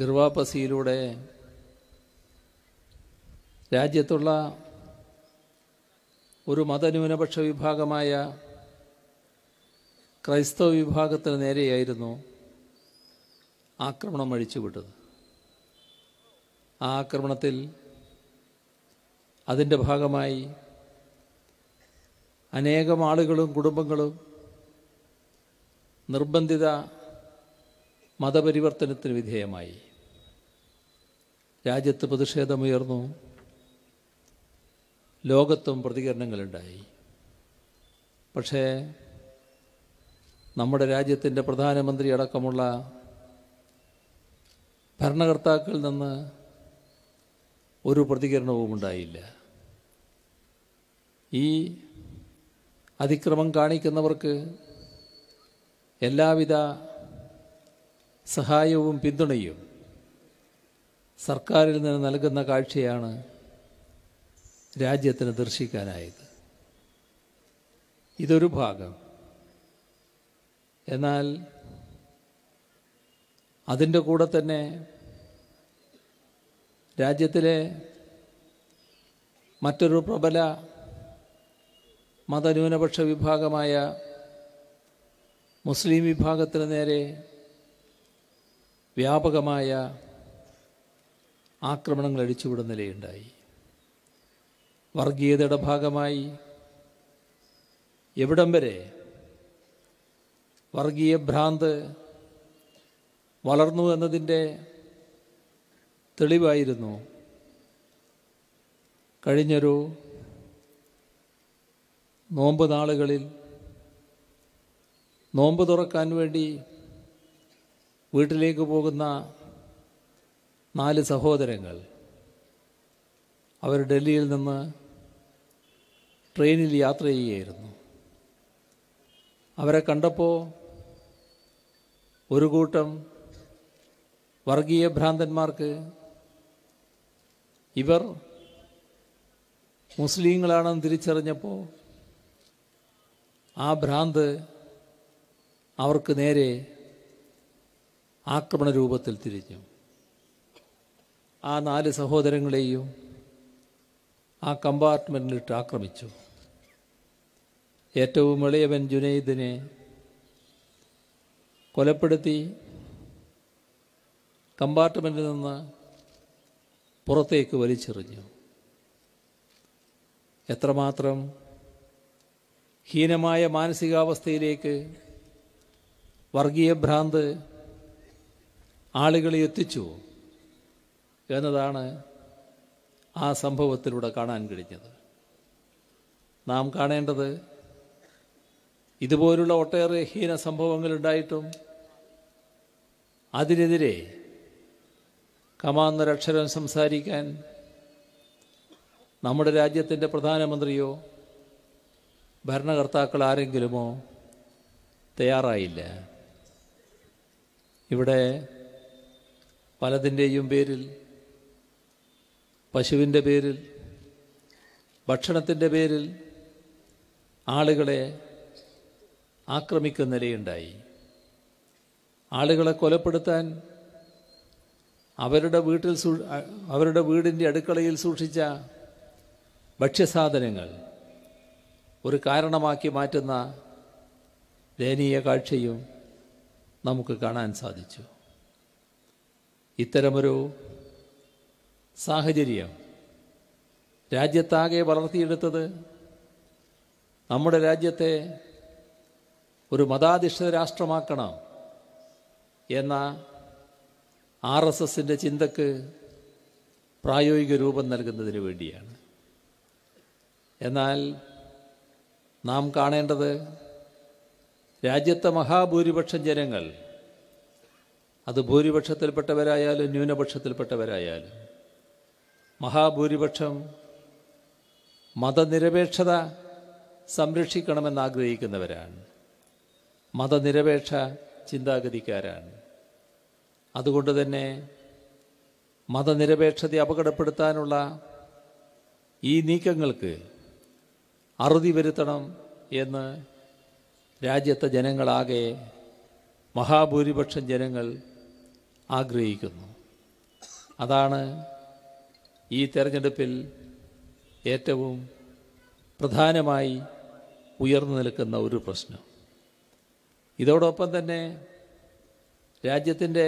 ഗർവാപസിയിലൂടെ രാജ്യത്തുള്ള ഒരു മതന്യൂനപക്ഷ വിഭാഗമായ ക്രൈസ്തവ വിഭാഗത്തിന് നേരെയായിരുന്നു ആക്രമണം അഴിച്ചുവിട്ടത് ആ ആക്രമണത്തിൽ അതിൻ്റെ ഭാഗമായി അനേകം ആളുകളും കുടുംബങ്ങളും നിർബന്ധിത മതപരിവർത്തനത്തിന് വിധേയമായി രാജ്യത്ത് പ്രതിഷേധമുയർന്നു ലോകത്തും പ്രതികരണങ്ങളുണ്ടായി പക്ഷേ നമ്മുടെ രാജ്യത്തിൻ്റെ പ്രധാനമന്ത്രി അടക്കമുള്ള ഭരണകർത്താക്കളിൽ നിന്ന് ഒരു പ്രതികരണവും ഉണ്ടായില്ല ഈ അതിക്രമം കാണിക്കുന്നവർക്ക് എല്ലാവിധ സഹായവും പിന്തുണയും സർക്കാരിൽ നിന്ന് നൽകുന്ന കാഴ്ചയാണ് രാജ്യത്തിന് ദർശിക്കാനായത് ഇതൊരു ഭാഗം എന്നാൽ അതിൻ്റെ കൂടെ തന്നെ രാജ്യത്തിലെ മറ്റൊരു പ്രബല മതന്യൂനപക്ഷ വിഭാഗമായ മുസ്ലിം വിഭാഗത്തിന് നേരെ വ്യാപകമായ ആക്രമണങ്ങൾ അടിച്ചുവിടുന്ന നിലയുണ്ടായി വർഗീയതയുടെ ഭാഗമായി എവിടം വരെ വർഗീയ ഭ്രാന്ത് വളർന്നു എന്നതിൻ്റെ തെളിവായിരുന്നു കഴിഞ്ഞൊരു നോമ്പ് നാളുകളിൽ നോമ്പ് തുറക്കാൻ വേണ്ടി വീട്ടിലേക്ക് പോകുന്ന നാല് സഹോദരങ്ങൾ അവർ ഡൽഹിയിൽ നിന്ന് ട്രെയിനിൽ യാത്ര ചെയ്യുകയായിരുന്നു അവരെ കണ്ടപ്പോൾ ഒരു കൂട്ടം വർഗീയ ഭ്രാന്തന്മാർക്ക് ഇവർ മുസ്ലിങ്ങളാണെന്ന് തിരിച്ചറിഞ്ഞപ്പോൾ ആ ഭ്രാന്ത് അവർക്ക് നേരെ ആക്രമണ രൂപത്തിൽ തിരിഞ്ഞു ആ നാല് സഹോദരങ്ങളെയും ആ കമ്പാർട്ട്മെൻറ്റിലിട്ട് ആക്രമിച്ചു ഏറ്റവും ഇളയവൻ ജുനൈദിനെ കൊലപ്പെടുത്തി കമ്പാർട്ട്മെൻറ്റിൽ നിന്ന് പുറത്തേക്ക് വലിച്ചെറിഞ്ഞു എത്രമാത്രം ഹീനമായ മാനസികാവസ്ഥയിലേക്ക് വർഗീയ ഭ്രാന്ത് ആളുകളെ എത്തിച്ചു എന്നതാണ് ആ സംഭവത്തിലൂടെ കാണാൻ കഴിഞ്ഞത് നാം കാണേണ്ടത് ഇതുപോലുള്ള ഒട്ടേറെ ഹീന സംഭവങ്ങളുണ്ടായിട്ടും അതിനെതിരെ കമാന്നൊരക്ഷരം സംസാരിക്കാൻ നമ്മുടെ രാജ്യത്തിൻ്റെ പ്രധാനമന്ത്രിയോ ഭരണകർത്താക്കൾ ആരെങ്കിലുമോ തയ്യാറായില്ല ഇവിടെ പലതിൻ്റെയും പേരിൽ പശുവിൻ്റെ പേരിൽ ഭക്ഷണത്തിൻ്റെ പേരിൽ ആളുകളെ ആക്രമിക്കുന്ന നിലയുണ്ടായി ആളുകളെ കൊലപ്പെടുത്താൻ അവരുടെ വീട്ടിൽ അവരുടെ വീടിൻ്റെ അടുക്കളയിൽ സൂക്ഷിച്ച ഭക്ഷ്യസാധനങ്ങൾ ഒരു കാരണമാക്കി മാറ്റുന്ന ദയനീയ കാഴ്ചയും നമുക്ക് കാണാൻ സാധിച്ചു ഇത്തരമൊരു സാഹചര്യം രാജ്യത്താകെ വളർത്തിയെടുത്തത് നമ്മുടെ രാജ്യത്തെ ഒരു മതാധിഷ്ഠിത രാഷ്ട്രമാക്കണം എന്ന ആർ എസ് എസിൻ്റെ ചിന്തക്ക് പ്രായോഗിക രൂപം നൽകുന്നതിന് വേണ്ടിയാണ് എന്നാൽ നാം കാണേണ്ടത് രാജ്യത്തെ മഹാഭൂരിപക്ഷം ജനങ്ങൾ അത് ഭൂരിപക്ഷത്തിൽപ്പെട്ടവരായാലും ന്യൂനപക്ഷത്തിൽപ്പെട്ടവരായാലും മഹാഭൂരിപക്ഷം മതനിരപേക്ഷത സംരക്ഷിക്കണമെന്നാഗ്രഹിക്കുന്നവരാണ് മതനിരപേക്ഷ ചിന്താഗതിക്കാരാണ് അതുകൊണ്ട് തന്നെ മതനിരപേക്ഷതയെ അപകടപ്പെടുത്താനുള്ള ഈ നീക്കങ്ങൾക്ക് അറുതി വരുത്തണം എന്ന് രാജ്യത്തെ ജനങ്ങളാകെ മഹാഭൂരിപക്ഷം ജനങ്ങൾ ആഗ്രഹിക്കുന്നു അതാണ് ഈ തെരഞ്ഞെടുപ്പിൽ ഏറ്റവും പ്രധാനമായി ഉയർന്നു നിൽക്കുന്ന ഒരു പ്രശ്നം ഇതോടൊപ്പം തന്നെ രാജ്യത്തിൻ്റെ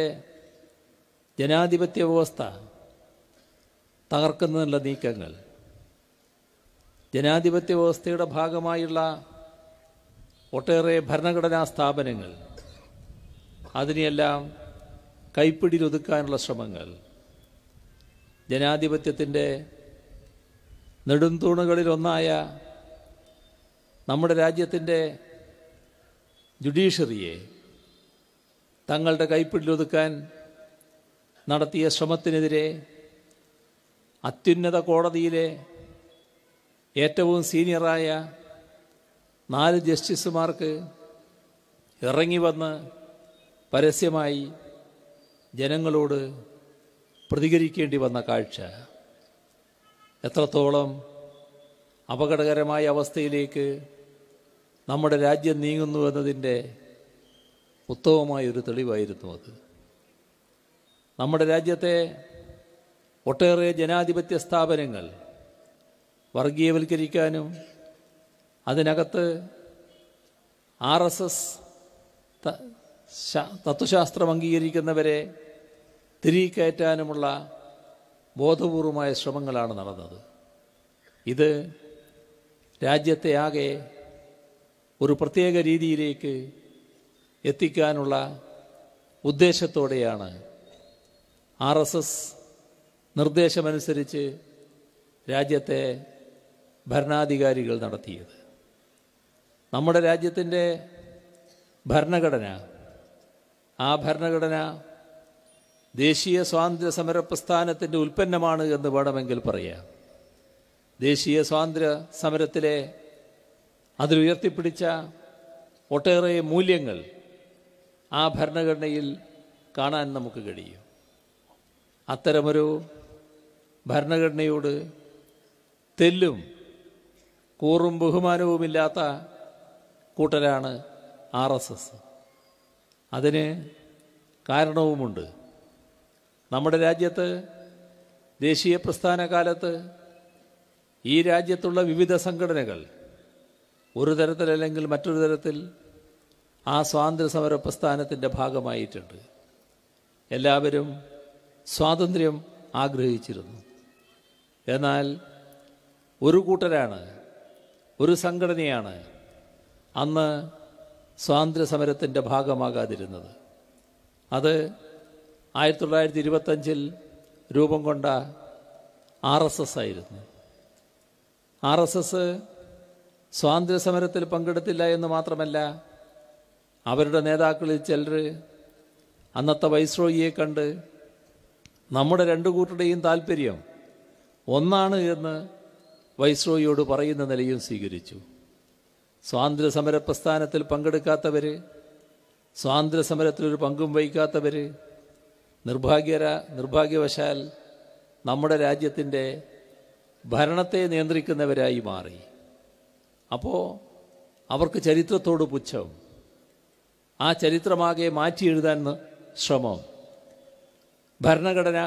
ജനാധിപത്യ വ്യവസ്ഥ തകർക്കുന്നതിനുള്ള നീക്കങ്ങൾ ജനാധിപത്യ വ്യവസ്ഥയുടെ ഭാഗമായുള്ള ഒട്ടേറെ ഭരണഘടനാ സ്ഥാപനങ്ങൾ അതിനെയെല്ലാം ഒതുക്കാനുള്ള ശ്രമങ്ങൾ ജനാധിപത്യത്തിൻ്റെ നെടുംതൂണുകളിലൊന്നായ നമ്മുടെ രാജ്യത്തിൻ്റെ ജുഡീഷ്യറിയെ തങ്ങളുടെ കൈപ്പിടിലൊതുക്കാൻ നടത്തിയ ശ്രമത്തിനെതിരെ അത്യുന്നത കോടതിയിലെ ഏറ്റവും സീനിയറായ നാല് ജസ്റ്റിസുമാർക്ക് ഇറങ്ങി വന്ന് പരസ്യമായി ജനങ്ങളോട് പ്രതികരിക്കേണ്ടി വന്ന കാഴ്ച എത്രത്തോളം അപകടകരമായ അവസ്ഥയിലേക്ക് നമ്മുടെ രാജ്യം നീങ്ങുന്നു എന്നതിൻ്റെ ഉത്തമമായൊരു തെളിവായിരുന്നു അത് നമ്മുടെ രാജ്യത്തെ ഒട്ടേറെ ജനാധിപത്യ സ്ഥാപനങ്ങൾ വർഗീയവൽക്കരിക്കാനും അതിനകത്ത് ആർ എസ് എസ് തത്വശാസ്ത്രം അംഗീകരിക്കുന്നവരെ തിരികയറ്റാനുമുള്ള ബോധപൂർവമായ ശ്രമങ്ങളാണ് നടന്നത് ഇത് രാജ്യത്തെ ആകെ ഒരു പ്രത്യേക രീതിയിലേക്ക് എത്തിക്കാനുള്ള ഉദ്ദേശത്തോടെയാണ് ആർ എസ് എസ് നിർദ്ദേശമനുസരിച്ച് രാജ്യത്തെ ഭരണാധികാരികൾ നടത്തിയത് നമ്മുടെ രാജ്യത്തിൻ്റെ ഭരണഘടന ആ ഭരണഘടന ദേശീയ സ്വാതന്ത്ര്യ സമര പ്രസ്ഥാനത്തിൻ്റെ ഉൽപ്പന്നമാണ് എന്ന് വേണമെങ്കിൽ പറയാം ദേശീയ സ്വാതന്ത്ര്യ സമരത്തിലെ അതിലുയർത്തിപ്പിടിച്ച ഒട്ടേറെ മൂല്യങ്ങൾ ആ ഭരണഘടനയിൽ കാണാൻ നമുക്ക് കഴിയും അത്തരമൊരു ഭരണഘടനയോട് തെല്ലും കൂറും ബഹുമാനവുമില്ലാത്ത കൂട്ടരാണ് ആർ എസ് എസ് അതിന് കാരണവുമുണ്ട് നമ്മുടെ രാജ്യത്ത് ദേശീയ പ്രസ്ഥാന കാലത്ത് ഈ രാജ്യത്തുള്ള വിവിധ സംഘടനകൾ ഒരു തരത്തിലല്ലെങ്കിൽ മറ്റൊരു തരത്തിൽ ആ സ്വാതന്ത്ര്യ സമര പ്രസ്ഥാനത്തിൻ്റെ ഭാഗമായിട്ടുണ്ട് എല്ലാവരും സ്വാതന്ത്ര്യം ആഗ്രഹിച്ചിരുന്നു എന്നാൽ ഒരു കൂട്ടരാണ് ഒരു സംഘടനയാണ് അന്ന് സ്വാതന്ത്ര്യ സമരത്തിൻ്റെ ഭാഗമാകാതിരുന്നത് അത് ആയിരത്തി തൊള്ളായിരത്തി ഇരുപത്തഞ്ചിൽ രൂപം കൊണ്ട ആർ എസ് എസ് ആയിരുന്നു ആർ എസ് എസ് സ്വാതന്ത്ര്യ സമരത്തിൽ പങ്കെടുത്തില്ല എന്ന് മാത്രമല്ല അവരുടെ നേതാക്കളിൽ ചിലർ അന്നത്തെ വൈസ്രോയിയെ കണ്ട് നമ്മുടെ രണ്ടു കൂട്ടരുടെയും താല്പര്യം ഒന്നാണ് എന്ന് വൈസ്രോയിയോട് പറയുന്ന നിലയും സ്വീകരിച്ചു സ്വാതന്ത്ര്യ സമര പ്രസ്ഥാനത്തിൽ പങ്കെടുക്കാത്തവർ സ്വാതന്ത്ര്യ സമരത്തിലൊരു പങ്കും വഹിക്കാത്തവർ നിർഭാഗ്യര നിർഭാഗ്യവശാൽ നമ്മുടെ രാജ്യത്തിൻ്റെ ഭരണത്തെ നിയന്ത്രിക്കുന്നവരായി മാറി അപ്പോൾ അവർക്ക് ചരിത്രത്തോട് പുച്ഛം ആ ചരിത്രമാകെ മാറ്റി എഴുതാൻ ശ്രമം ഭരണഘടന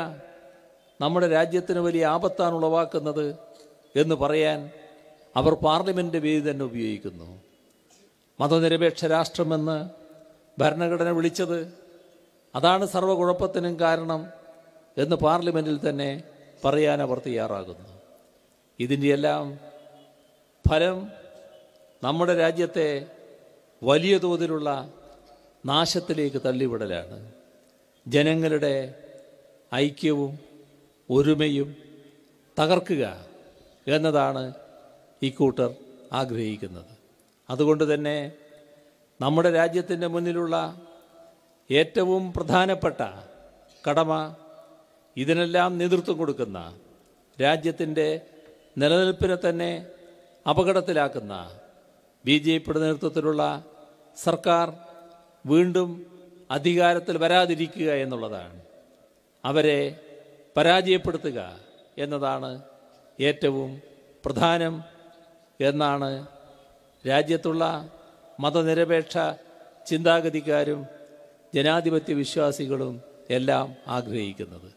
നമ്മുടെ രാജ്യത്തിന് വലിയ ആപത്താണ് ഉളവാക്കുന്നത് എന്ന് പറയാൻ അവർ പാർലമെൻ്റ് വേദി തന്നെ ഉപയോഗിക്കുന്നു മതനിരപേക്ഷ രാഷ്ട്രമെന്ന് ഭരണഘടന വിളിച്ചത് അതാണ് സർവ്വകുഴപ്പത്തിനും കാരണം എന്ന് പാർലമെൻറ്റിൽ തന്നെ പറയാൻ അവർ തയ്യാറാകുന്നു ഇതിൻ്റെയെല്ലാം ഫലം നമ്മുടെ രാജ്യത്തെ വലിയ തോതിലുള്ള നാശത്തിലേക്ക് തള്ളിവിടലാണ് ജനങ്ങളുടെ ഐക്യവും ഒരുമയും തകർക്കുക എന്നതാണ് ഇക്കൂട്ടർ ആഗ്രഹിക്കുന്നത് അതുകൊണ്ട് തന്നെ നമ്മുടെ രാജ്യത്തിൻ്റെ മുന്നിലുള്ള ഏറ്റവും പ്രധാനപ്പെട്ട കടമ ഇതിനെല്ലാം നേതൃത്വം കൊടുക്കുന്ന രാജ്യത്തിൻ്റെ നിലനിൽപ്പിനെ തന്നെ അപകടത്തിലാക്കുന്ന ബി ജെ പിയുടെ നേതൃത്വത്തിലുള്ള സർക്കാർ വീണ്ടും അധികാരത്തിൽ വരാതിരിക്കുക എന്നുള്ളതാണ് അവരെ പരാജയപ്പെടുത്തുക എന്നതാണ് ഏറ്റവും പ്രധാനം എന്നാണ് രാജ്യത്തുള്ള മതനിരപേക്ഷ ചിന്താഗതിക്കാരും ജനാധിപത്യ വിശ്വാസികളും എല്ലാം ആഗ്രഹിക്കുന്നത്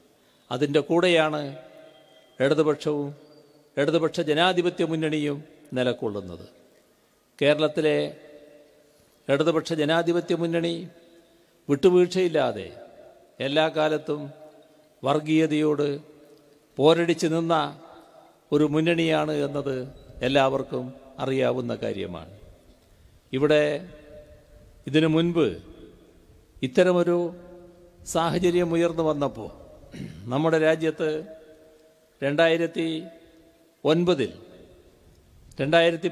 അതിൻ്റെ കൂടെയാണ് ഇടതുപക്ഷവും ഇടതുപക്ഷ ജനാധിപത്യ മുന്നണിയും നിലകൊള്ളുന്നത് കേരളത്തിലെ ഇടതുപക്ഷ ജനാധിപത്യ മുന്നണി വിട്ടുവീഴ്ചയില്ലാതെ എല്ലാ കാലത്തും വർഗീയതയോട് പോരടിച്ചു നിന്ന ഒരു മുന്നണിയാണ് എന്നത് എല്ലാവർക്കും അറിയാവുന്ന കാര്യമാണ് ഇവിടെ ഇതിനു മുൻപ് ഇത്തരമൊരു സാഹചര്യം ഉയർന്നു വന്നപ്പോൾ നമ്മുടെ രാജ്യത്ത് രണ്ടായിരത്തി ഒൻപതിൽ രണ്ടായിരത്തി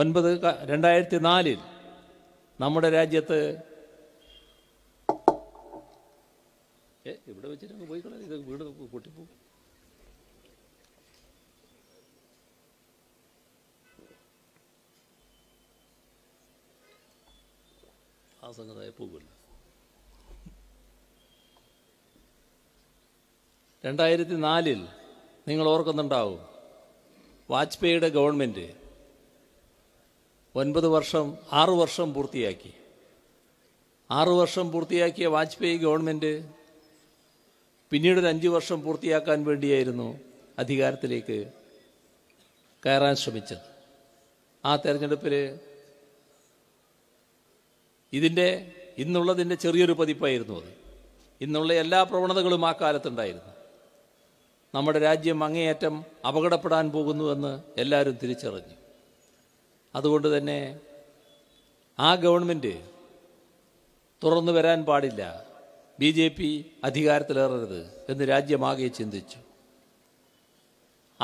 ഒൻപത് രണ്ടായിരത്തി നാലിൽ നമ്മുടെ രാജ്യത്ത് ഏ ഇവിടെ വെച്ചിട്ട് പോയി കളയാം ഇത് വീട് പൊട്ടിപ്പോ ആ സംഗതായ പോകുമല്ലോ രണ്ടായിരത്തി നാലിൽ നിങ്ങൾ ഓർക്കുന്നുണ്ടാവും വാജ്പേയിയുടെ ഗവൺമെൻറ് ഒൻപത് വർഷം ആറു വർഷം പൂർത്തിയാക്കി ആറു വർഷം പൂർത്തിയാക്കിയ വാജ്പേയി ഗവൺമെൻറ് പിന്നീട് ഒരു അഞ്ച് വർഷം പൂർത്തിയാക്കാൻ വേണ്ടിയായിരുന്നു അധികാരത്തിലേക്ക് കയറാൻ ശ്രമിച്ചത് ആ തെരഞ്ഞെടുപ്പിൽ ഇതിൻ്റെ ഇന്നുള്ളതിൻ്റെ ചെറിയൊരു പതിപ്പായിരുന്നു അത് ഇന്നുള്ള എല്ലാ പ്രവണതകളും ആ കാലത്തുണ്ടായിരുന്നു നമ്മുടെ രാജ്യം അങ്ങേയറ്റം അപകടപ്പെടാൻ പോകുന്നുവെന്ന് എല്ലാവരും തിരിച്ചറിഞ്ഞു അതുകൊണ്ട് തന്നെ ആ ഗവൺമെൻറ് തുറന്നു വരാൻ പാടില്ല ബി ജെ പി അധികാരത്തിലേറരുത് എന്ന് രാജ്യമാകെ ചിന്തിച്ചു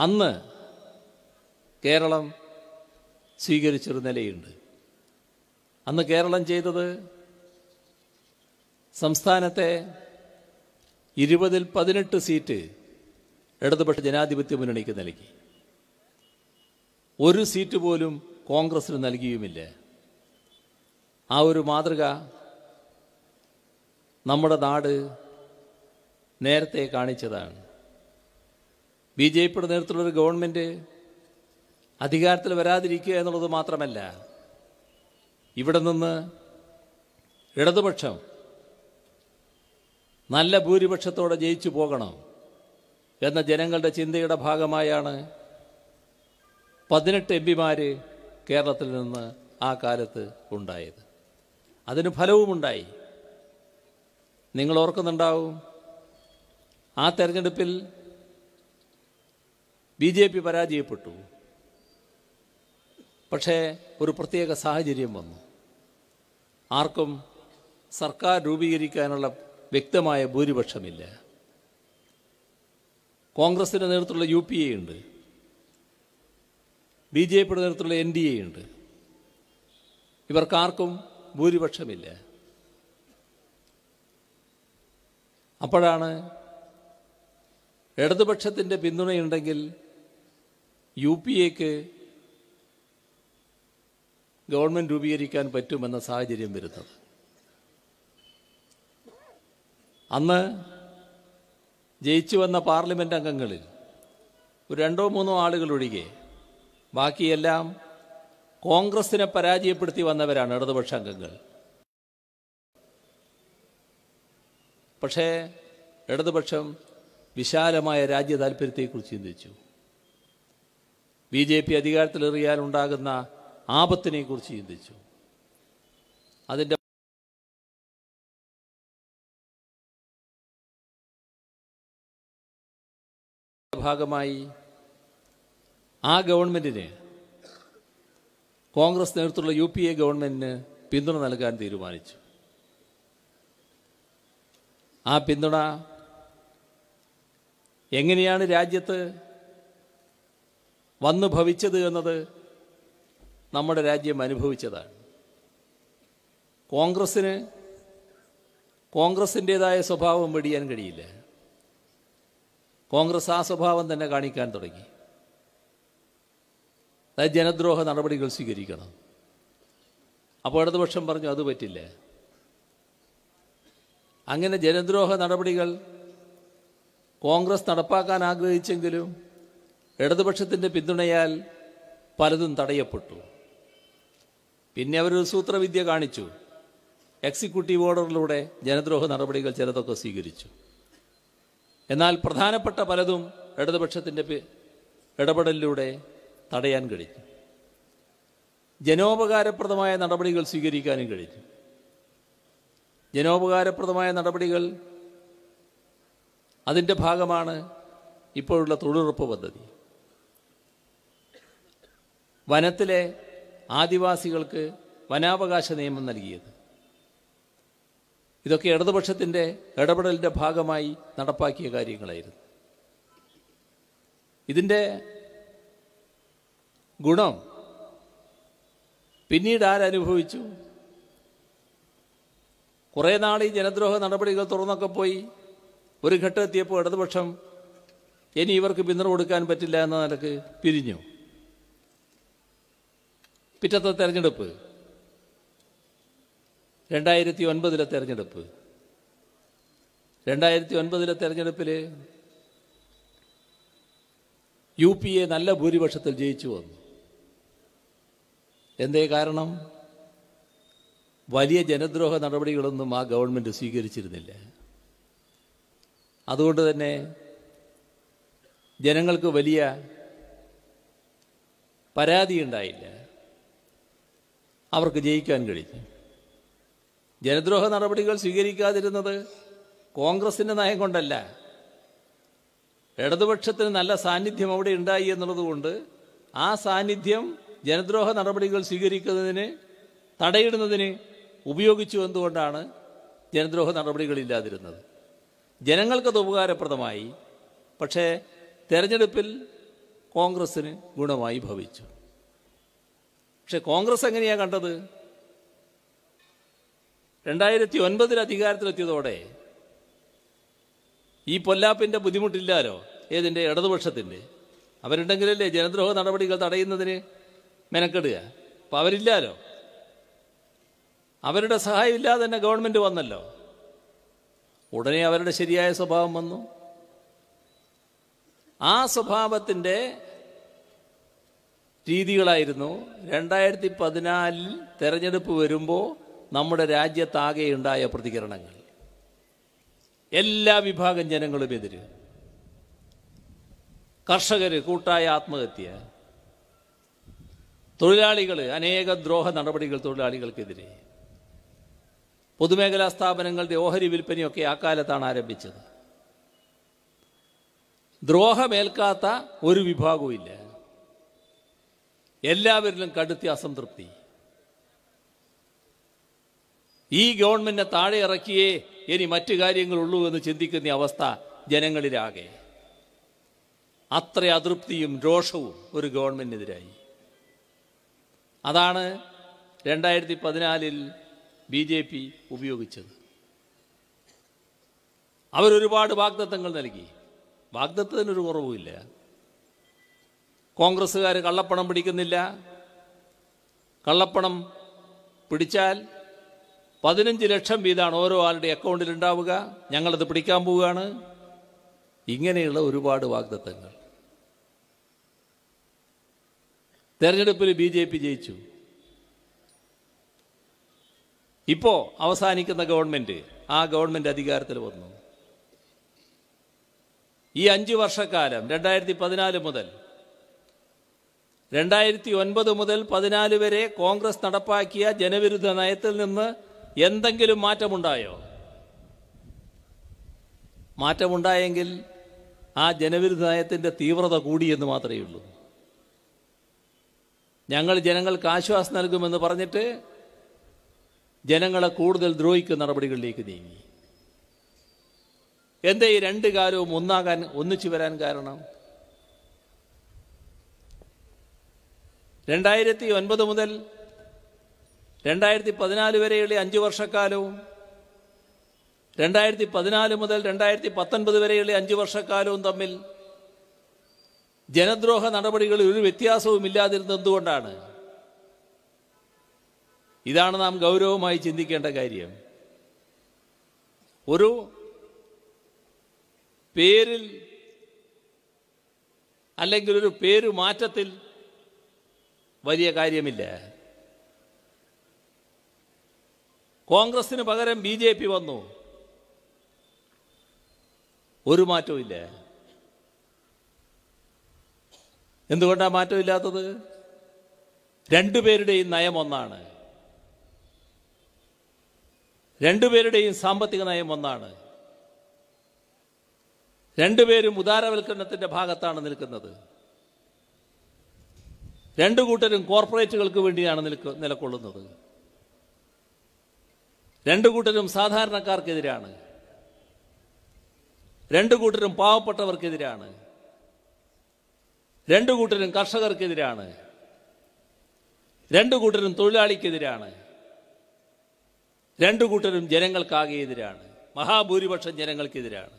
അന്ന് കേരളം സ്വീകരിച്ചൊരു നിലയുണ്ട് അന്ന് കേരളം ചെയ്തത് സംസ്ഥാനത്തെ ഇരുപതിൽ പതിനെട്ട് സീറ്റ് ഇടതുപക്ഷ ജനാധിപത്യ മുന്നണിക്ക് നൽകി ഒരു സീറ്റ് പോലും കോൺഗ്രസ്സിന് നൽകിയുമില്ല ആ ഒരു മാതൃക നമ്മുടെ നാട് നേരത്തെ കാണിച്ചതാണ് ബി ജെ പിയുടെ നേതൃത്വത്തിലുള്ളൊരു ഗവൺമെൻറ് അധികാരത്തിൽ വരാതിരിക്കുക എന്നുള്ളത് മാത്രമല്ല ഇവിടെ നിന്ന് ഇടതുപക്ഷം നല്ല ഭൂരിപക്ഷത്തോടെ ജയിച്ചു പോകണം എന്ന ജനങ്ങളുടെ ചിന്തയുടെ ഭാഗമായാണ് പതിനെട്ട് എം പിമാർ കേരളത്തിൽ നിന്ന് ആ കാലത്ത് ഉണ്ടായത് അതിന് ഫലവുമുണ്ടായി നിങ്ങൾ ഓർക്കുന്നുണ്ടാവും ആ തെരഞ്ഞെടുപ്പിൽ ബി ജെ പി പരാജയപ്പെട്ടു പക്ഷേ ഒരു പ്രത്യേക സാഹചര്യം വന്നു ആർക്കും സർക്കാർ രൂപീകരിക്കാനുള്ള വ്യക്തമായ ഭൂരിപക്ഷമില്ല കോൺഗ്രസിൻ്റെ നേതൃത്വത്തിലുള്ള യു പി എ ഉണ്ട് ബി ജെ പിയുടെ നേതൃത്വത്തിലുള്ള എൻ ഡി എ ഉണ്ട് ഇവർക്കാർക്കും ഭൂരിപക്ഷമില്ല അപ്പോഴാണ് ഇടതുപക്ഷത്തിൻ്റെ പിന്തുണയുണ്ടെങ്കിൽ യു പി എക്ക് ഗവൺമെൻറ് രൂപീകരിക്കാൻ പറ്റുമെന്ന സാഹചര്യം വരുന്നത് അന്ന് ജയിച്ചു വന്ന പാർലമെൻറ്റ് അംഗങ്ങളിൽ ഒരു രണ്ടോ മൂന്നോ ആളുകൾ ഒഴികെ ബാക്കിയെല്ലാം കോൺഗ്രസിനെ പരാജയപ്പെടുത്തി വന്നവരാണ് ഇടതുപക്ഷ അംഗങ്ങൾ പക്ഷേ ഇടതുപക്ഷം വിശാലമായ രാജ്യ താല്പര്യത്തെക്കുറിച്ച് ചിന്തിച്ചു ബി ജെ പി അധികാരത്തിലേറിയാൽ ഉണ്ടാകുന്ന ആപത്തിനെക്കുറിച്ച് ചിന്തിച്ചു അതിൻ്റെ ഭാഗമായി ആ ഗവൺമെൻറ്റിന് കോൺഗ്രസ് നേതൃത്വമുള്ള യു പി എ ഗവൺമെൻറ്റിന് പിന്തുണ നൽകാൻ തീരുമാനിച്ചു ആ പിന്തുണ എങ്ങനെയാണ് രാജ്യത്ത് വന്നു ഭവിച്ചത് എന്നത് നമ്മുടെ രാജ്യം അനുഭവിച്ചതാണ് കോൺഗ്രസ്സിന് കോൺഗ്രസിൻ്റേതായ സ്വഭാവം വെടിയാൻ കഴിയില്ല കോൺഗ്രസ് ആ സ്വഭാവം തന്നെ കാണിക്കാൻ തുടങ്ങി അതായത് ജനദ്രോഹ നടപടികൾ സ്വീകരിക്കണം അപ്പോൾ ഇടതുപക്ഷം പറഞ്ഞു അത് പറ്റില്ല അങ്ങനെ ജനദ്രോഹ നടപടികൾ കോൺഗ്രസ് നടപ്പാക്കാൻ ആഗ്രഹിച്ചെങ്കിലും ഇടതുപക്ഷത്തിൻ്റെ പിന്തുണയാൽ പലതും തടയപ്പെട്ടു പിന്നെ അവരൊരു സൂത്രവിദ്യ കാണിച്ചു എക്സിക്യൂട്ടീവ് ഓർഡറിലൂടെ ജനദ്രോഹ നടപടികൾ ചിലതൊക്കെ സ്വീകരിച്ചു എന്നാൽ പ്രധാനപ്പെട്ട പലതും ഇടതുപക്ഷത്തിൻ്റെ ഇടപെടലിലൂടെ തടയാൻ കഴിഞ്ഞു ജനോപകാരപ്രദമായ നടപടികൾ സ്വീകരിക്കാനും കഴിഞ്ഞു ജനോപകാരപ്രദമായ നടപടികൾ അതിൻ്റെ ഭാഗമാണ് ഇപ്പോഴുള്ള തൊഴിലുറപ്പ് പദ്ധതി വനത്തിലെ ആദിവാസികൾക്ക് വനാവകാശ നിയമം നൽകിയത് ഇതൊക്കെ ഇടതുപക്ഷത്തിൻ്റെ ഇടപെടലിൻ്റെ ഭാഗമായി നടപ്പാക്കിയ കാര്യങ്ങളായിരുന്നു ഇതിൻ്റെ ഗുണം പിന്നീട് ആരനുഭവിച്ചു കുറേ നാൾ ഈ ജനദ്രോഹ നടപടികൾ തുറന്നൊക്കെ പോയി ഒരു എത്തിയപ്പോൾ ഇടതുപക്ഷം ഇനി ഇവർക്ക് പിന്തുണ കൊടുക്കാൻ പറ്റില്ല എന്ന നിലക്ക് പിരിഞ്ഞു പിറ്റത്തെ തെരഞ്ഞെടുപ്പ് രണ്ടായിരത്തി ഒൻപതിലെ തെരഞ്ഞെടുപ്പ് രണ്ടായിരത്തി ഒൻപതിലെ തെരഞ്ഞെടുപ്പിൽ യു പി എ നല്ല ഭൂരിപക്ഷത്തിൽ ജയിച്ചു വന്നു എന്തേ കാരണം വലിയ ജനദ്രോഹ നടപടികളൊന്നും ആ ഗവൺമെൻറ് സ്വീകരിച്ചിരുന്നില്ല അതുകൊണ്ട് തന്നെ ജനങ്ങൾക്ക് വലിയ പരാതി ഉണ്ടായില്ല അവർക്ക് ജയിക്കാൻ കഴിഞ്ഞു ജനദ്രോഹ നടപടികൾ സ്വീകരിക്കാതിരുന്നത് കോൺഗ്രസിൻ്റെ നയം കൊണ്ടല്ല ഇടതുപക്ഷത്തിന് നല്ല സാന്നിധ്യം അവിടെ ഉണ്ടായി എന്നുള്ളതുകൊണ്ട് ആ സാന്നിധ്യം ജനദ്രോഹ നടപടികൾ സ്വീകരിക്കുന്നതിന് തടയിടുന്നതിന് ഉപയോഗിച്ചു എന്തുകൊണ്ടാണ് ജനദ്രോഹ നടപടികളില്ലാതിരുന്നത് ജനങ്ങൾക്കത് ഉപകാരപ്രദമായി പക്ഷേ തെരഞ്ഞെടുപ്പിൽ കോൺഗ്രസ്സിന് ഗുണമായി ഭവിച്ചു പക്ഷെ കോൺഗ്രസ് എങ്ങനെയാണ് കണ്ടത് രണ്ടായിരത്തി ഒൻപതിൽ അധികാരത്തിലെത്തിയതോടെ ഈ പൊല്ലാപ്പിൻ്റെ ബുദ്ധിമുട്ടില്ലാലോ ഏതിൻ്റെ ഇടതുപക്ഷത്തിൻ്റെ അവരുണ്ടെങ്കിലല്ലേ ജനദ്രോഹ നടപടികൾ തടയുന്നതിന് മെനക്കെടുക അപ്പം അവരില്ലാലോ അവരുടെ സഹായം ഇല്ലാതെ തന്നെ ഗവൺമെൻറ് വന്നല്ലോ ഉടനെ അവരുടെ ശരിയായ സ്വഭാവം വന്നു ആ സ്വഭാവത്തിൻ്റെ രീതികളായിരുന്നു രണ്ടായിരത്തി പതിനാലിൽ തെരഞ്ഞെടുപ്പ് വരുമ്പോൾ നമ്മുടെ രാജ്യത്താകെ ഉണ്ടായ പ്രതികരണങ്ങൾ എല്ലാ വിഭാഗം ജനങ്ങളും എതിര് കർഷകർ കൂട്ടായ ആത്മഹത്യ തൊഴിലാളികൾ അനേക ദ്രോഹ നടപടികൾ തൊഴിലാളികൾക്കെതിരെ പൊതുമേഖലാ സ്ഥാപനങ്ങളുടെ ഓഹരി വിൽപ്പനയൊക്കെ ആ കാലത്താണ് ആരംഭിച്ചത് ദ്രോഹമേൽക്കാത്ത ഒരു വിഭാഗവും ഇല്ല എല്ലാവരിലും കടുത്തി അസംതൃപ്തി ഈ ഗവൺമെൻറ്റിനെ താഴെ ഇറക്കിയേ ഇനി മറ്റു കാര്യങ്ങളുള്ളൂ എന്ന് ചിന്തിക്കുന്ന അവസ്ഥ ജനങ്ങളിലാകെ അത്ര അതൃപ്തിയും രോഷവും ഒരു ഗവൺമെൻറ്റിനെതിരായി അതാണ് രണ്ടായിരത്തി പതിനാലിൽ ബി ജെ പി ഉപയോഗിച്ചത് അവരൊരുപാട് വാഗ്ദത്തങ്ങൾ നൽകി വാഗ്ദത്തത്തിനൊരു കുറവുമില്ല കോൺഗ്രസ്സുകാർ കള്ളപ്പണം പിടിക്കുന്നില്ല കള്ളപ്പണം പിടിച്ചാൽ പതിനഞ്ച് ലക്ഷം വീതമാണ് ഓരോ ആളുടെ അക്കൗണ്ടിൽ ഉണ്ടാവുക ഞങ്ങളത് പിടിക്കാൻ പോവുകയാണ് ഇങ്ങനെയുള്ള ഒരുപാട് വാഗ്ദത്തങ്ങൾ തെരഞ്ഞെടുപ്പിൽ ബി ജെ പി ജയിച്ചു ഇപ്പോൾ അവസാനിക്കുന്ന ഗവൺമെൻറ് ആ ഗവൺമെൻറ് അധികാരത്തിൽ വന്നു ഈ അഞ്ച് വർഷക്കാലം രണ്ടായിരത്തി പതിനാല് മുതൽ രണ്ടായിരത്തി ഒൻപത് മുതൽ പതിനാല് വരെ കോൺഗ്രസ് നടപ്പാക്കിയ ജനവിരുദ്ധ നയത്തിൽ നിന്ന് എന്തെങ്കിലും മാറ്റമുണ്ടായോ മാറ്റമുണ്ടായെങ്കിൽ ആ ജനവിരുദ്ധ നയത്തിൻ്റെ തീവ്രത കൂടിയെന്ന് മാത്രമേ ഉള്ളൂ ഞങ്ങൾ ജനങ്ങൾക്ക് ആശ്വാസം നൽകുമെന്ന് പറഞ്ഞിട്ട് ജനങ്ങളെ കൂടുതൽ ദ്രോഹിക്കുന്ന നടപടികളിലേക്ക് നീങ്ങി എന്താ ഈ രണ്ട് കാര്യവും ഒന്നാകാൻ ഒന്നിച്ചു വരാൻ കാരണം രണ്ടായിരത്തി ഒൻപത് മുതൽ രണ്ടായിരത്തി പതിനാല് വരെയുള്ള അഞ്ച് വർഷക്കാലവും രണ്ടായിരത്തി പതിനാല് മുതൽ രണ്ടായിരത്തി പത്തൊൻപത് വരെയുള്ള അഞ്ച് വർഷക്കാലവും തമ്മിൽ ജനദ്രോഹ നടപടികളിൽ ഒരു വ്യത്യാസവും ഇല്ലാതിരുന്നത് എന്തുകൊണ്ടാണ് ഇതാണ് നാം ഗൗരവമായി ചിന്തിക്കേണ്ട കാര്യം ഒരു പേരിൽ അല്ലെങ്കിൽ ഒരു പേരു മാറ്റത്തിൽ വലിയ കാര്യമില്ല കോൺഗ്രസിന് പകരം ബി ജെ പി വന്നു ഒരു മാറ്റവും എന്തുകൊണ്ടാണ് മാറ്റമില്ലാത്തത് രണ്ടുപേരുടെയും നയം ഒന്നാണ് രണ്ടുപേരുടെയും സാമ്പത്തിക നയം ഒന്നാണ് രണ്ടുപേരും ഉദാരവൽക്കരണത്തിൻ്റെ ഭാഗത്താണ് നിൽക്കുന്നത് രണ്ടു കൂട്ടരും കോർപ്പറേറ്റുകൾക്ക് വേണ്ടിയാണ് നിൽക്ക നിലകൊള്ളുന്നത് രണ്ടു കൂട്ടരും സാധാരണക്കാർക്കെതിരാണ് രണ്ടു കൂട്ടരും പാവപ്പെട്ടവർക്കെതിരാണ് രണ്ടു കൂട്ടരും കർഷകർക്കെതിരാണ് രണ്ടു കൂട്ടരും തൊഴിലാളിക്കെതിരാണ് രണ്ടു കൂട്ടരും ജനങ്ങൾക്കാകെ എതിരാണ് മഹാഭൂരിപക്ഷം ജനങ്ങൾക്കെതിരാണ്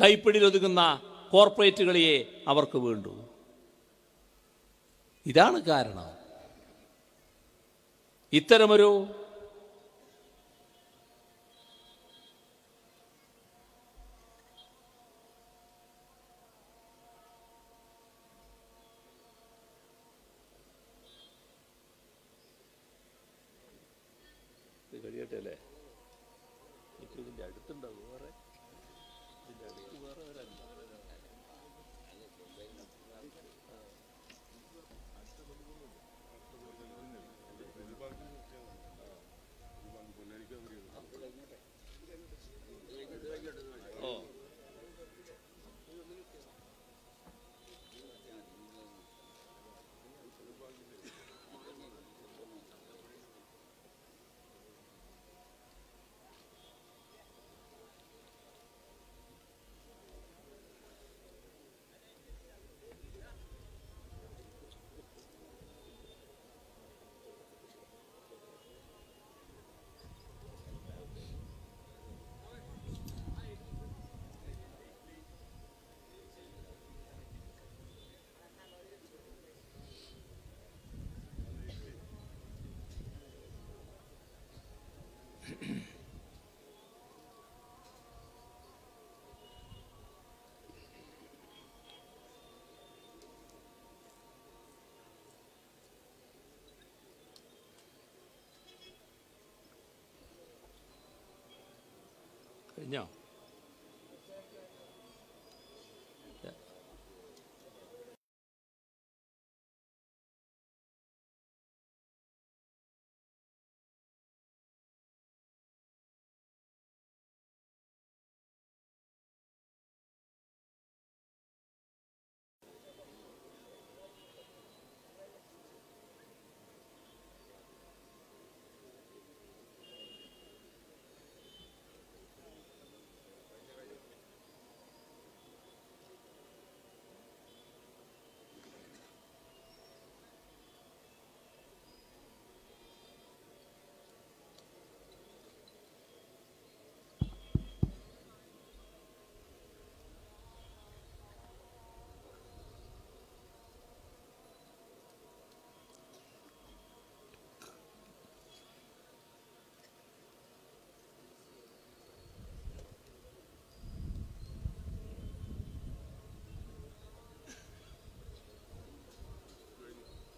കൈപ്പിടിയിലൊതുങ്ങുന്ന കോർപ്പറേറ്റുകളെയേ അവർക്ക് വേണ്ടു ഇതാണ് കാരണം ഇത്തരമൊരു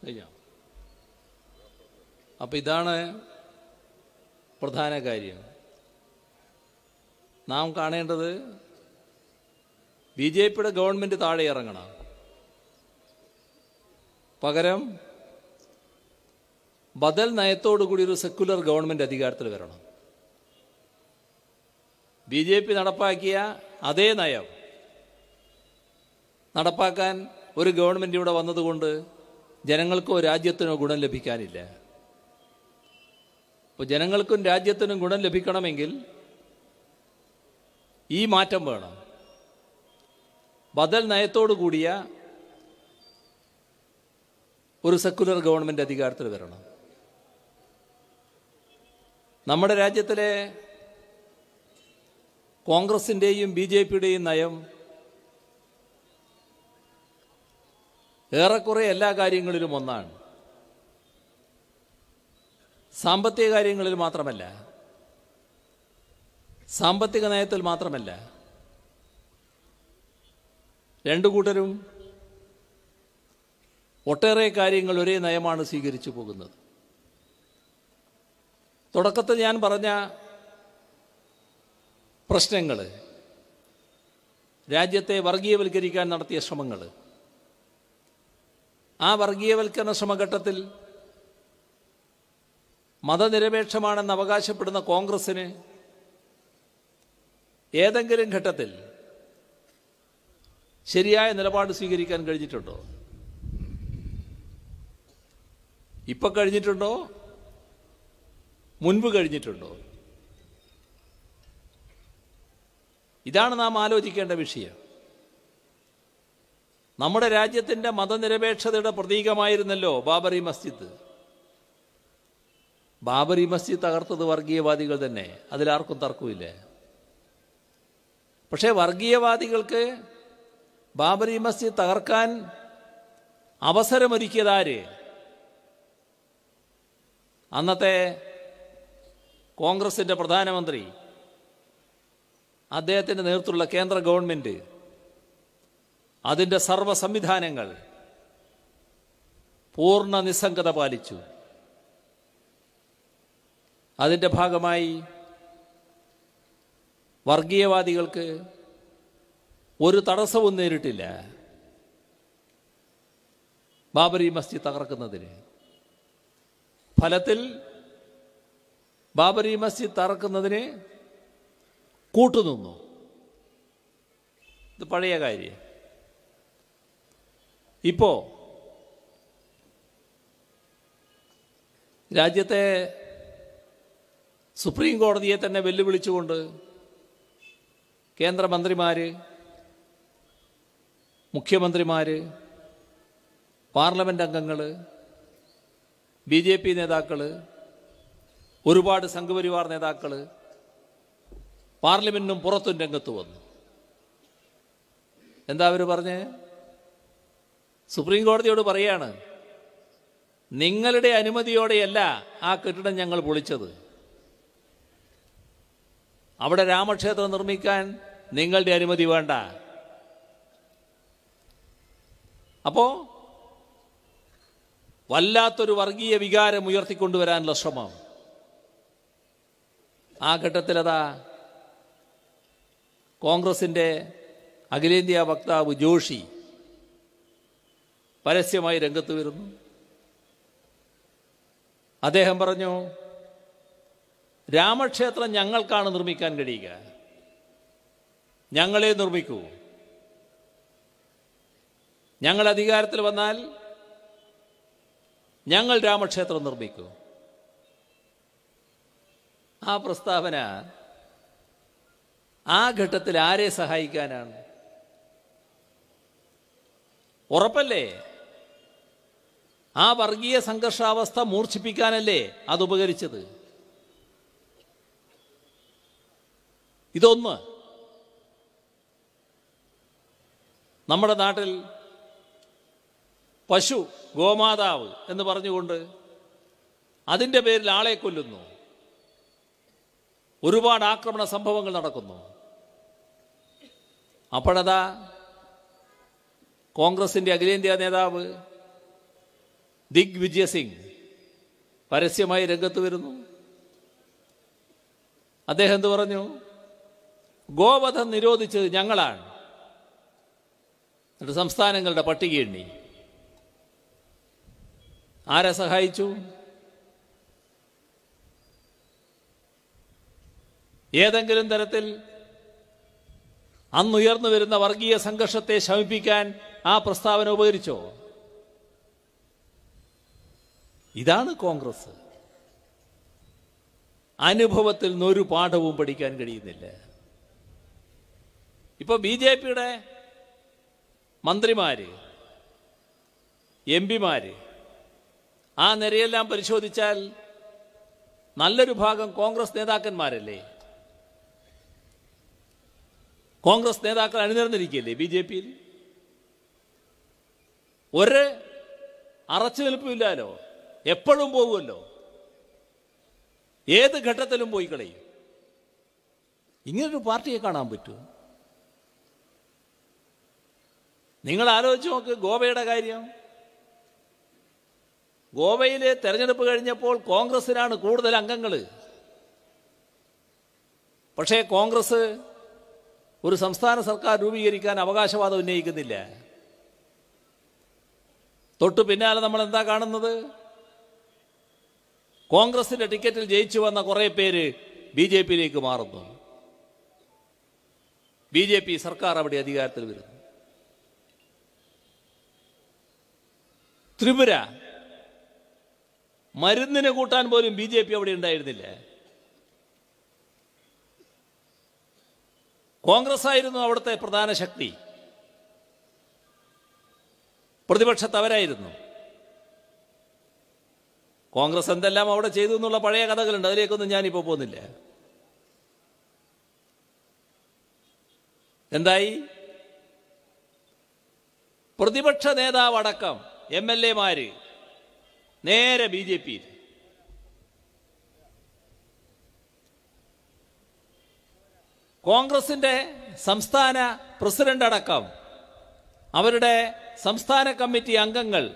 കഴിഞ്ഞോ അപ്പം ഇതാണ് പ്രധാന കാര്യം നാം കാണേണ്ടത് ബി ജെ പിയുടെ ഗവൺമെൻറ് താഴെ ഇറങ്ങണം പകരം ബദൽ നയത്തോടുകൂടി ഒരു സെക്കുലർ ഗവൺമെൻറ് അധികാരത്തിൽ വരണം ബി ജെ പി നടപ്പാക്കിയ അതേ നയം നടപ്പാക്കാൻ ഒരു ഗവൺമെൻറ് ഇവിടെ വന്നതുകൊണ്ട് ജനങ്ങൾക്കോ രാജ്യത്തിനോ ഗുണം ലഭിക്കാനില്ല അപ്പോൾ ജനങ്ങൾക്കും രാജ്യത്തിനും ഗുണം ലഭിക്കണമെങ്കിൽ ഈ മാറ്റം വേണം ബദൽ നയത്തോടു കൂടിയ ഒരു സെക്കുലർ ഗവൺമെൻറ് അധികാരത്തിൽ വരണം നമ്മുടെ രാജ്യത്തിലെ കോൺഗ്രസിൻ്റെയും ബി ജെ പിയുടെയും നയം ഏറെക്കുറെ എല്ലാ കാര്യങ്ങളിലും ഒന്നാണ് സാമ്പത്തിക കാര്യങ്ങളിൽ മാത്രമല്ല സാമ്പത്തിക നയത്തിൽ മാത്രമല്ല രണ്ടു കൂട്ടരും ഒട്ടേറെ കാര്യങ്ങൾ ഒരേ നയമാണ് സ്വീകരിച്ചു പോകുന്നത് തുടക്കത്തിൽ ഞാൻ പറഞ്ഞ പ്രശ്നങ്ങൾ രാജ്യത്തെ വർഗീയവൽക്കരിക്കാൻ നടത്തിയ ശ്രമങ്ങൾ ആ വർഗീയവൽക്കരണ ശ്രമഘട്ടത്തിൽ മതനിരപേക്ഷമാണെന്ന് അവകാശപ്പെടുന്ന കോൺഗ്രസ്സിന് ഏതെങ്കിലും ഘട്ടത്തിൽ ശരിയായ നിലപാട് സ്വീകരിക്കാൻ കഴിഞ്ഞിട്ടുണ്ടോ ഇപ്പം കഴിഞ്ഞിട്ടുണ്ടോ മുൻപ് കഴിഞ്ഞിട്ടുണ്ടോ ഇതാണ് നാം ആലോചിക്കേണ്ട വിഷയം നമ്മുടെ രാജ്യത്തിൻ്റെ മതനിരപേക്ഷതയുടെ പ്രതീകമായിരുന്നല്ലോ ബാബറി മസ്ജിദ് ബാബറി മസ്ജിദ് തകർത്തത് വർഗീയവാദികൾ തന്നെ അതിലാർക്കും തർക്കമില്ല പക്ഷേ വർഗീയവാദികൾക്ക് ബാബറി മസ്ജിദ് തകർക്കാൻ അവസരമൊരുക്കിയതാര് അന്നത്തെ കോൺഗ്രസിൻ്റെ പ്രധാനമന്ത്രി അദ്ദേഹത്തിൻ്റെ നേതൃത്വത്തിലുള്ള കേന്ദ്ര ഗവൺമെൻറ് അതിൻ്റെ സർവ സംവിധാനങ്ങൾ പൂർണ്ണ നിസ്സംഗത പാലിച്ചു അതിൻ്റെ ഭാഗമായി വർഗീയവാദികൾക്ക് ഒരു തടസ്സവും നേരിട്ടില്ല ബാബരി മസ്ജിദ് തകർക്കുന്നതിന് ഫലത്തിൽ ബാബരി മസ്ജിദ് തകർക്കുന്നതിന് കൂട്ടുനിന്നു ഇത് പഴയ കാര്യം ഇപ്പോ രാജ്യത്തെ സുപ്രീം കോടതിയെ തന്നെ വെല്ലുവിളിച്ചുകൊണ്ട് കേന്ദ്രമന്ത്രിമാർ മുഖ്യമന്ത്രിമാർ പാർലമെൻ്റ് അംഗങ്ങൾ ബി ജെ പി നേതാക്കൾ ഒരുപാട് സംഘപരിവാർ നേതാക്കൾ പാർലമെൻറ്റിനും പുറത്തും രംഗത്ത് വന്നു എന്താ അവർ പറഞ്ഞേ സുപ്രീം കോടതിയോട് പറയാണ് നിങ്ങളുടെ അനുമതിയോടെയല്ല ആ കെട്ടിടം ഞങ്ങൾ പൊളിച്ചത് അവിടെ രാമക്ഷേത്രം നിർമ്മിക്കാൻ നിങ്ങളുടെ അനുമതി വേണ്ട അപ്പോ വല്ലാത്തൊരു വർഗീയ വികാരം ഉയർത്തിക്കൊണ്ടുവരാനുള്ള ശ്രമം ആ ഘട്ടത്തിലതാ കോൺഗ്രസിൻ്റെ അഖിലേന്ത്യാ വക്താവ് ജോഷി പരസ്യമായി രംഗത്ത് വരുന്നു അദ്ദേഹം പറഞ്ഞു രാമക്ഷേത്രം ഞങ്ങൾക്കാണ് നിർമ്മിക്കാൻ കഴിയുക ഞങ്ങളെ നിർമ്മിക്കൂ ഞങ്ങൾ അധികാരത്തിൽ വന്നാൽ ഞങ്ങൾ രാമക്ഷേത്രം നിർമ്മിക്കൂ ആ പ്രസ്താവന ആ ഘട്ടത്തിൽ ആരെ സഹായിക്കാനാണ് ഉറപ്പല്ലേ ആ വർഗീയ സംഘർഷാവസ്ഥ മൂർച്ഛിപ്പിക്കാനല്ലേ ഉപകരിച്ചത് ഇതൊന്ന് നമ്മുടെ നാട്ടിൽ പശു ഗോമാതാവ് എന്ന് പറഞ്ഞുകൊണ്ട് അതിൻ്റെ പേരിൽ ആളെ കൊല്ലുന്നു ഒരുപാട് ആക്രമണ സംഭവങ്ങൾ നടക്കുന്നു അപ്പോഴതാ കോൺഗ്രസിൻ്റെ അഖിലേന്ത്യാ നേതാവ് ദിഗ്വിജയ സിംഗ് പരസ്യമായി രംഗത്ത് വരുന്നു അദ്ദേഹം എന്ത് പറഞ്ഞു ഗോവധം നിരോധിച്ചത് ഞങ്ങളാണ് എന്നിട്ട് സംസ്ഥാനങ്ങളുടെ പട്ടിക എണ്ണി ആരെ സഹായിച്ചു ഏതെങ്കിലും തരത്തിൽ അന്നുയർന്നു വരുന്ന വർഗീയ സംഘർഷത്തെ ശമിപ്പിക്കാൻ ആ പ്രസ്താവന ഉപകരിച്ചോ ഇതാണ് കോൺഗ്രസ് അനുഭവത്തിൽ നിന്ന് ഒരു പാഠവും പഠിക്കാൻ കഴിയുന്നില്ല ഇപ്പൊ ബി ജെ പിയുടെ മന്ത്രിമാര് എം പിമാര് ആ നിരയെല്ലാം പരിശോധിച്ചാൽ നല്ലൊരു ഭാഗം കോൺഗ്രസ് നേതാക്കന്മാരല്ലേ കോൺഗ്രസ് നേതാക്കൾ അണിനിരന്നിരിക്കുകയല്ലേ ബി ജെ പിയിൽ ഒരു അറച്ചു നിൽപ്പില്ലാലോ എപ്പോഴും പോകുമല്ലോ ഏത് ഘട്ടത്തിലും പോയി കളയും ഇങ്ങനൊരു പാർട്ടിയെ കാണാൻ പറ്റുമോ നിങ്ങൾ ആലോചിച്ച് നോക്ക് ഗോവയുടെ കാര്യം ഗോവയിലെ തെരഞ്ഞെടുപ്പ് കഴിഞ്ഞപ്പോൾ കോൺഗ്രസിനാണ് കൂടുതൽ അംഗങ്ങൾ പക്ഷേ കോൺഗ്രസ് ഒരു സംസ്ഥാന സർക്കാർ രൂപീകരിക്കാൻ അവകാശവാദം ഉന്നയിക്കുന്നില്ല തൊട്ടു പിന്നാലെ നമ്മൾ എന്താ കാണുന്നത് കോൺഗ്രസിന്റെ ടിക്കറ്റിൽ ജയിച്ചു വന്ന കുറേ പേര് ബി ജെ പിയിലേക്ക് മാറുന്നു ബി ജെ പി സർക്കാർ അവിടെ അധികാരത്തിൽ വരുന്നു ത്രിപുര മരുന്നിനെ കൂട്ടാൻ പോലും ബി ജെ പി അവിടെ ഉണ്ടായിരുന്നില്ല കോൺഗ്രസ് ആയിരുന്നു അവിടുത്തെ പ്രധാന ശക്തി പ്രതിപക്ഷത്തവരായിരുന്നു അവരായിരുന്നു കോൺഗ്രസ് എന്തെല്ലാം അവിടെ ചെയ്തു എന്നുള്ള പഴയ കഥകളുണ്ട് അതിലേക്കൊന്നും ഞാനിപ്പോൾ പോകുന്നില്ല എന്തായി പ്രതിപക്ഷ നേതാവ് അടക്കം എം എൽ മാര് നേരെ ബി ജെ പിയിൽ കോൺഗ്രസിന്റെ സംസ്ഥാന പ്രസിഡന്റ് അടക്കം അവരുടെ സംസ്ഥാന കമ്മിറ്റി അംഗങ്ങൾ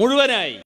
മുഴുവനായി